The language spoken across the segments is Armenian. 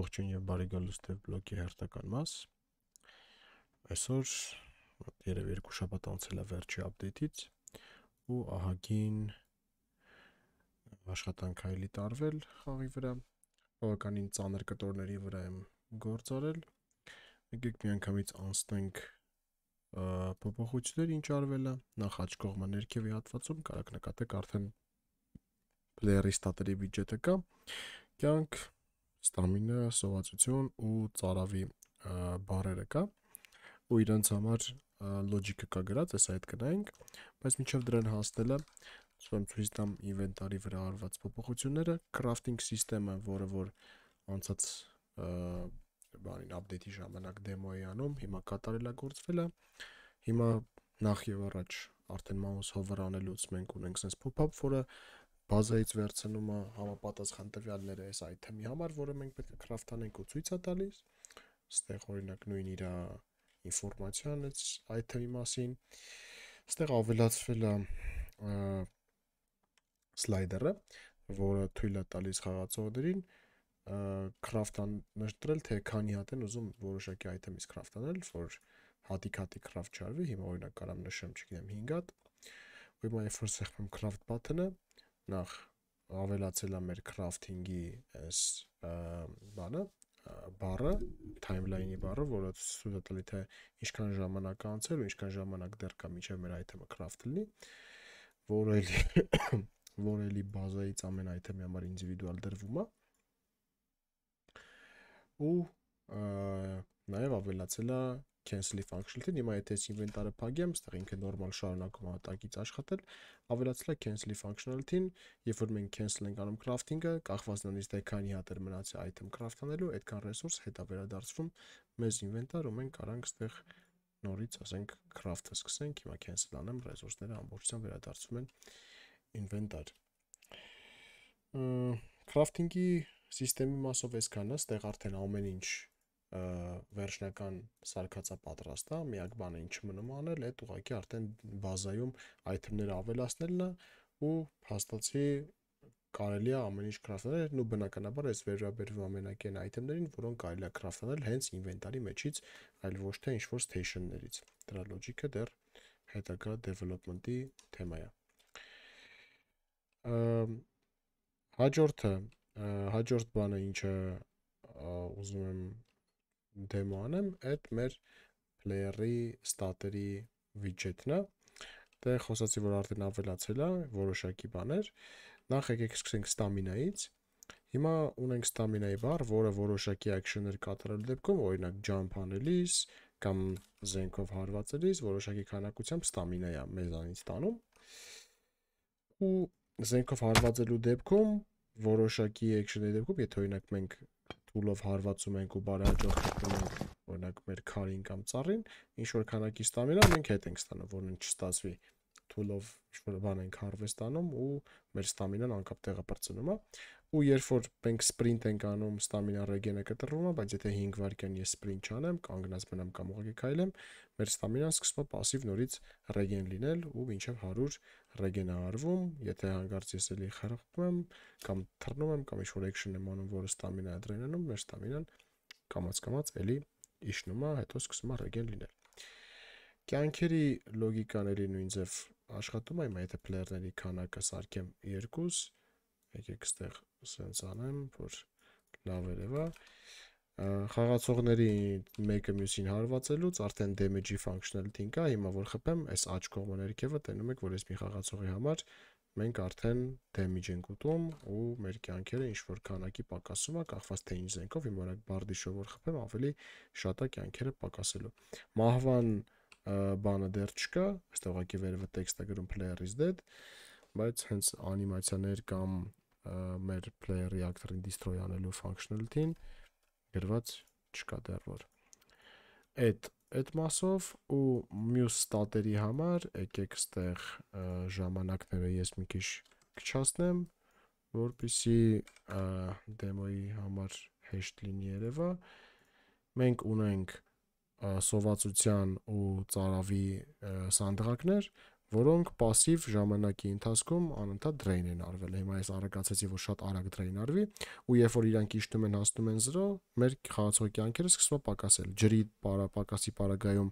Ողջույն եւ բարի գալուստ եւ բլոկի հերթական մաս։ Այսօր երեւ երկու շաբաթ անցել է վերջի update-ից ու ահագին աշխատանք հայլի տարվել խաղի վրա, բավականին ծանր կտորների վրա եմ գործ արել։ Եկեք միանգամից անցնենք փոփոխություններ ինչ արվել է նախ աջ կողմը ներքևի հատվածում կարող նկատեք արդեն playlist-ատերի բյուջետը կա։ Կյանք ստամինա, սովածություն ու ծարավի բարերը կա ու իրենց համար լոջիկը կա գրած, էս այդ կնայինք, բայց միջև դրան հասնելը ցույց ցույց տամ ինվենտարի վրա արված փոփոխությունները, crafting system-ը, որը որ անցած բանին update-ի ժամանակ դեմոյի անում, հիմա կատարելա գործվել է։ Հիմա նախ եւ առաջ արդեն mouse hover անելուց մենք ունենք sense pop-up, որը բազայից վերցնում է համապատասխան տվյալները այս item-ի համար, որը մենք պետք է կրաֆտանենք ու ցույց է տալիս։ Այստեղ օրինակ նույն իր ինֆորմացիան այս item-ի մասին։ Այստեղ ավելացվել է սլայդերը, որը թույլ է տալիս խաղացողներին կրաֆտան նշտրել, թե քանի հատ են ուզում որոշակի item-ից կրաֆտանել, որ հատիկ-հատիկ կրաֆտ չարվի։ Հիմա օրինակ կարամ նշեմ, չգիտեմ, 5 հատ։ Ու հիմա երբ որ սեղմեմ craft button-ը, նախ ավելացել է մեր crafting-ի այս բանը բառը, timeline-ի բառը, որը ցույց է տալի թե ինչքան ժամանակ անցել ու ինչքան ժամանակ դեռ կա մինչև մեր item-ը craft լինի, որը էլի որը էլի բազայից ամեն item-ի համար ինдивидуալ դրվում է։ Ու նաև ավելացել է cancel-ի function-ին, հիմա եթե ես ինվենտարը փակեմ, ստեղ ինքը նորմալ շարունակում է տակից աշխատել, ավելացել է cancel-ի functionality-ին, երբ որ մենք cancel ենք անում crafting-ը, կախված նույնիսկ թե քանի հատ էր մնացի item craft անելու, այդքան ռեսուրս հետա վերադարձվում մեզ ինվենտար ու մենք կարանք ստեղ նորից, ասենք, craft-ը սկսենք, հիմա cancel անեմ, ռեսուրսները ամբողջությամբ վերադարձվում են ինվենտար։ Crafting-ի սիստեմի մասով էսքան է, ստեղ արդեն ամեն ինչ վերջնական սարկածա պատրաստ է, միակ բանը ինչ մնում անել, այդ ուղակի արդեն բազայում item-ները ավելացնելն է ու հաստացի կարելի է ամեն ինչ կրաֆտանել ու բնականաբար այս վերաբերվում ամենակեն item-ներին, որոնք կարելի է կրաֆտանել հենց ինվենտարի մեջից, այլ ոչ թե ինչ-որ station-ներից։ Դրա լոջիկը դեռ հետագա development-ի թեմա է։ Հաջորդը, հաջորդ բանը ինչը ուզում եմ դեմո անեմ, այդ մեր player-ի ստատերի widget-ն է։ Դե խոսացի, որ արդեն ավելացել է որոշակի բաներ։ Նախ եկեք սկսենք stamina-ից։ Հիմա ունենք stamina-ի բառ, որը որոշակի action-ներ կատարելու դեպքում, օրինակ jump անելիս կամ զենքով հարվածելիս որոշակի քանակությամբ stamina-ը մեզանից ստանում։ Ու զենքով հարվածելու դեպքում որոշակի action-ի դեպքում, եթե օրինակ մենք թուլով հարվածում ենք ու բարեհաջող տպում ենք օրինակ մեր քարին կամ ծառին, ինչ որ քանակի ստամինա մենք հետ ենք ստանում, որն չստացվի թուլով ինչ որ բան ենք հարվեստանում ու մեր ստամինան անկապ տեղը բրցնում է ու երբ որ մենք սպրինտ ենք անում, ստամինա ռեգենը կտրվում է, բայց եթե 5 վայրկյան ես սպրինտ չանեմ, կանգնած մնամ կամ ուղղակի քայլեմ, մեր ստամինան սկսում է пассив նորից ռեգեն լինել ու մինչև 100 ռեգեներվում, եթե հանկարծ ես էլի խրխում եմ կամ թռնում եմ կամ ինչ-որ action եմ անում, որը ստամինա է դրենում, մեր ստամինան կամաց-կամաց էլի իշնում է, հետո սկսում է ռեգեն լինել։ Կյանքերի լոգիկան էլի նույն ձև աշխատում է, հիմա եթե player-ների քանակը սարքեմ 2, եկեք այստեղ սենց անեմ, որ լավ երևա խաղացողների մեկը մյուսին հարվածելուց արդեն damage-ի functionality-ն կա, հիմա որ խփեմ, այս աջ կողմը ներքևը տենում եք, որ այս մի խաղացողի համար մենք արդեն damage ենք ուտում ու մեր կյանքերը ինչ որ քանակի պակասում է, կախված թե ինչ զենքով, հիմա օրակ բարդի շովոր խփեմ, ավելի շատ է կյանքերը պակասելու։ Մահվան բանը դեռ չկա, այստեղ ուղղակի վերևը տեքստը գրում player is dead, բայց հենց անիմացիաներ կամ մեր player reactor-ին destroy անելու functionality-ն գրված չկա դեռ որ այդ այդ մասով ու մյուս ստատերի համար եկեք ստեղ ժամանակները ես մի քիչ կչացնեմ որպիսի դեմոյի համար հեշտ լինի երևա մենք ունենք սովածության ու ծարավի սանդղակներ որոնք пассив ժամանակի ընթացքում անընդհատ drain են արվել։ Հիմա ես առակացեցի, որ շատ արագ drain արվի, ու երբ որ իրանք իջնում են, հասնում են 0, մեր խաղացողի կյանքերը սկսում է պակասել։ Ջրի պարա պակասի պարագայում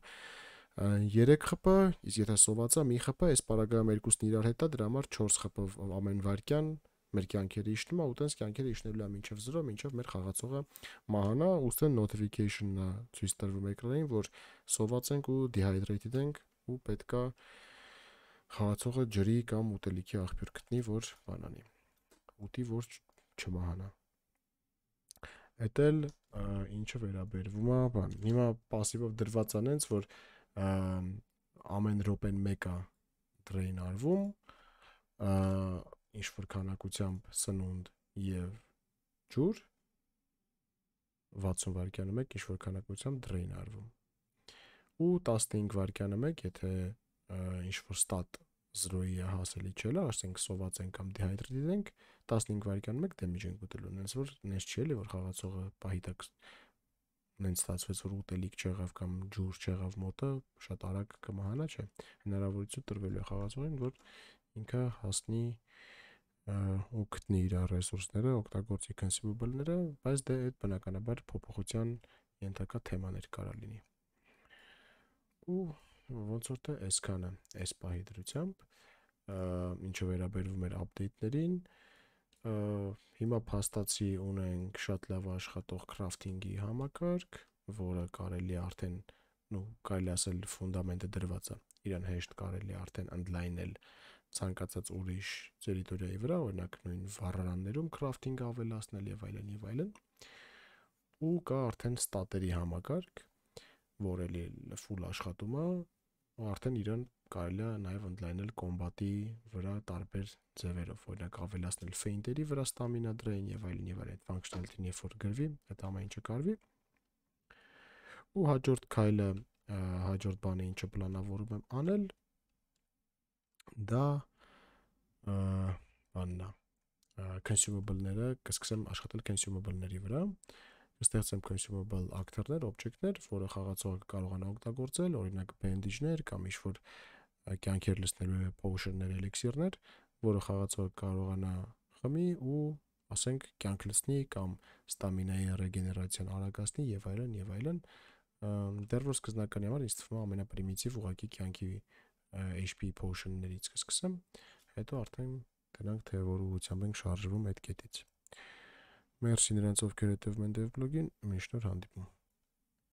3 խփ, իսկ եթե սովածա մի խփ, այս պարագայում երկուսն իրար հետ է, դրա համար 4 խփ ամեն վարքյան մեր կյանքերը իշտում է, ու տենց կյանքերը իշնելու է մինչև 0, մինչև մեր խաղացողը մահանա, ու ստեն notification-ն է ցույց տրվում էկրանին, որ սոված ենք ու dehydrated ենք ու պետքա խաղացողը ջրի կամ ուտելիքի աղբյուր գտնի, որ բանանի։ Ուտի, որ չմահանա։ Էդ էլ ինչը վերաբերվում է, բան, հիմա пассивով դրված անենց, որ ամեն րոպեն 1-ը դրեին արվում, ինչ որ քանակությամբ սնունդ եւ ջուր 60 վայրկյանը 1 ինչ որ քանակությամբ դրեին արվում ու 15 վայրկյանը 1 եթե ինչ որ stat 0-ի հասելի չէ՞լա, ասենք սոված են կամ dehydrated ենք, 15 վայրկյան 1 damage ենք ուտելու, նենց որ նենց չի էլի որ խաղացողը պահիտակ նենց ստացվեց որ ուտելիք չեղավ կամ ջուր չեղավ մոտը, շատ արագ կմահանա, չէ՞։ Հնարավորություն տրվելու է խաղացողին, որ ինքը հասնի ու գտնի իր ռեսուրսները, օգտագործի consumable-ները, բայց դե այդ բնականաբար փոփոխության ենթակա թեմաներ կարա լինի։ Ու ոնց որ թե այսքանը այս պահի դրությամբ ինչը վերաբերվում էր update-ներին հիմա փաստացի ունենք շատ լավ աշխատող crafting-ի համակարգ, որը կարելի արդեն նու կարելի ասել ֆունդամենտը դրված է իրան հեշտ կարելի արդեն ընդլայնել ցանկացած ուրիշ տերիտորիայի վրա, օրինակ նույն վառարաններում crafting ավելացնել եւ այլն եւ այլն։ Ու կա արդեն ստատերի համակարգ, որը լի ֆուլ աշխատում է, արդեն իրեն կարելի է նաև ընդլայնել կոմբատի վրա տարբեր ձևերով, օրինակ ավելացնել ֆեյնտերի վրա ստամինա դրային եւ այլն եւ այլն այդ ֆանկշնալիտին երբ որ գրվի, այդ ամեն ինչը կարվի։ Ու հաջորդ քայլը հաջորդ բանը ինչը պլանավորում եմ անել, դա բաննա consumable-ները կսկսեմ աշխատել consumable-ների վրա։ Ա, ստեղծեմ consumable actor-ներ, object-ներ, որը խաղացողը կարողանա օգտագործել, օրինակ bandage-ներ կամ ինչ-որ կյանքեր լցնելու potion-ներ, elixir-ներ, որը խաղացողը կարողանա խմի ու ասենք կյանք լցնի կամ ստամինայի ռեգեներացիան արագացնի եւ այլն եւ այլն դեռ որ սկզնականի համար ինձ թվում է ամենապրիմիտիվ ուղակի կյանքի HP potion-ներից կսկսեմ հետո արդեն գնանք թե որ ուղությամբ ենք շարժվում այդ կետից Մերսի նրանց, ովքեր հետևում են DevBlog-ին, միշտ հանդիպում։